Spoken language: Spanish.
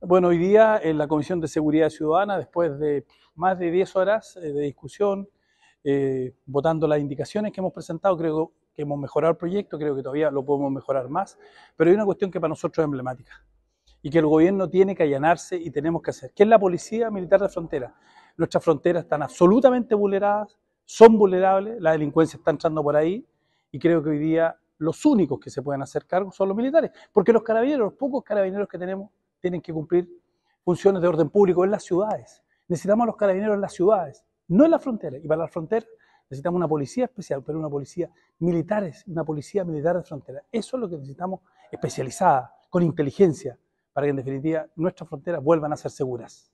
Bueno, hoy día en la Comisión de Seguridad Ciudadana, después de más de 10 horas eh, de discusión, eh, votando las indicaciones que hemos presentado, creo que hemos mejorado el proyecto, creo que todavía lo podemos mejorar más, pero hay una cuestión que para nosotros es emblemática y que el gobierno tiene que allanarse y tenemos que hacer, que es la policía militar de frontera. Nuestras fronteras están absolutamente vulneradas, son vulnerables, la delincuencia está entrando por ahí y creo que hoy día los únicos que se pueden hacer cargo son los militares, porque los carabineros, los pocos carabineros que tenemos, tienen que cumplir funciones de orden público en las ciudades. Necesitamos a los carabineros en las ciudades, no en las fronteras. Y para las fronteras necesitamos una policía especial, pero una policía militar, una policía militar de frontera. Eso es lo que necesitamos especializada, con inteligencia, para que en definitiva nuestras fronteras vuelvan a ser seguras.